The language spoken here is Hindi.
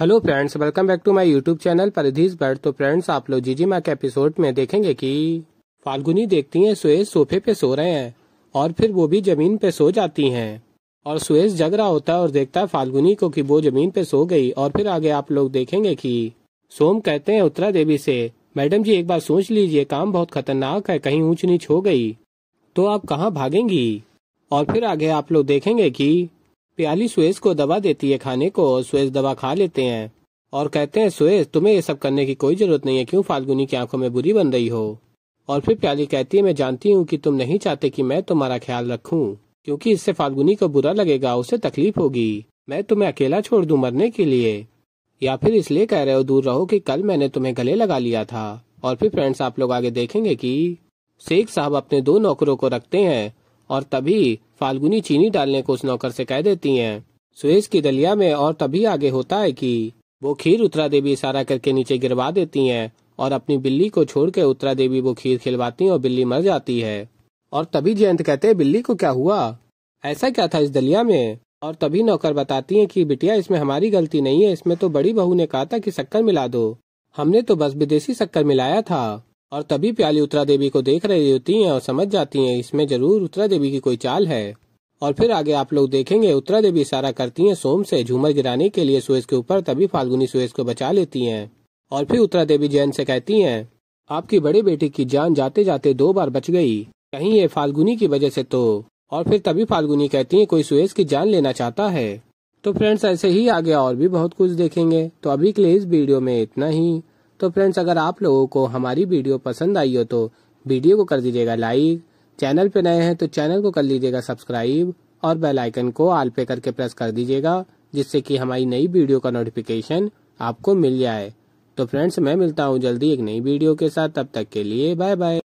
hello friends welcome back to my YouTube channel paradise bird तो फ्रेंड्स आप लोग जीजी माँ के एपिसोड में देखेंगे कि फाल्गुनी देखती हैं सुएज सोफे पे सो रहे हैं और फिर वो भी जमीन पे सो जाती हैं और सुएज जग रहा होता है और देखता है फाल्गुनी को कि वो जमीन पे सो गई और फिर आगे आप लोग देखेंगे की सोम कहते हैं उत्तरा देवी से मैडम जी एक बार सोच लीजिए काम बहुत खतरनाक है कहीं ऊंच नीच हो गई तो आप कहाँ भागेंगी और फिर आगे आप लोग देखेंगे की प्याली सुएज को दवा देती है खाने को और सुएज दवा खा लेते हैं और कहते हैं सुएज तुम्हें ये सब करने की कोई जरूरत नहीं है क्यों फाल्गुनी की आंखों में बुरी बन रही हो और फिर प्याली कहती है मैं जानती हूँ कि तुम नहीं चाहते कि मैं तुम्हारा ख्याल रखूं क्योंकि इससे फाल्गुनी को बुरा लगेगा उसे तकलीफ होगी मैं तुम्हें अकेला छोड़ दू मरने के लिए या फिर इसलिए कह रहे हो दूर रहो कि कल मैंने तुम्हें गले लगा लिया था और फिर फ्रेंड्स आप लोग आगे देखेंगे कि शेख साहब अपने दो नौकरों को रखते हैं और तभी फाल्गुनी चीनी डालने को उस नौकर से कह देती है सुरेश की दलिया में और तभी आगे होता है कि वो खीर उत्तरा देवी इशारा करके नीचे गिरवा देती हैं और अपनी बिल्ली को छोड़ के उत्तरा देवी वो खीर खिलवाती है और बिल्ली मर जाती है और तभी जयंत कहते है बिल्ली को क्या हुआ ऐसा क्या था इस दलिया में और तभी नौकर बताती है की बिटिया इसमें हमारी गलती नहीं है इसमें तो बड़ी बहू ने कहा था की शक्कर मिला दो हमने तो बस विदेशी शक्कर मिलाया था और तभी प्याली उत्तरा देवी को देख रही होती हैं और समझ जाती हैं इसमें जरूर उत्तरा देवी की कोई चाल है और फिर आगे आप लोग देखेंगे उत्तरा देवी इशारा करती हैं सोम से झूमर गिराने के लिए सुएज के ऊपर तभी फाल्गुनी सुएज को बचा लेती हैं और फिर उत्तरा देवी जैन से कहती हैं आपकी बड़े बेटी की जान जाते जाते दो बार बच गई कहीं ये फाल्गुनी की वजह से तो और फिर तभी फाल्गुनी कहती है कोई सुएज की जान लेना चाहता है तो फ्रेंड्स ऐसे ही आगे और भी बहुत कुछ देखेंगे तो अभी के लिए इस वीडियो में इतना ही तो फ्रेंड्स अगर आप लोगों को हमारी वीडियो पसंद आई हो तो वीडियो को कर दीजिएगा लाइक चैनल पे नए हैं तो चैनल को कर लीजिएगा सब्सक्राइब और बेल आइकन को आल पे करके प्रेस कर दीजिएगा जिससे कि हमारी नई वीडियो का नोटिफिकेशन आपको मिल जाए तो फ्रेंड्स मैं मिलता हूँ जल्दी एक नई वीडियो के साथ तब तक के लिए बाय बाय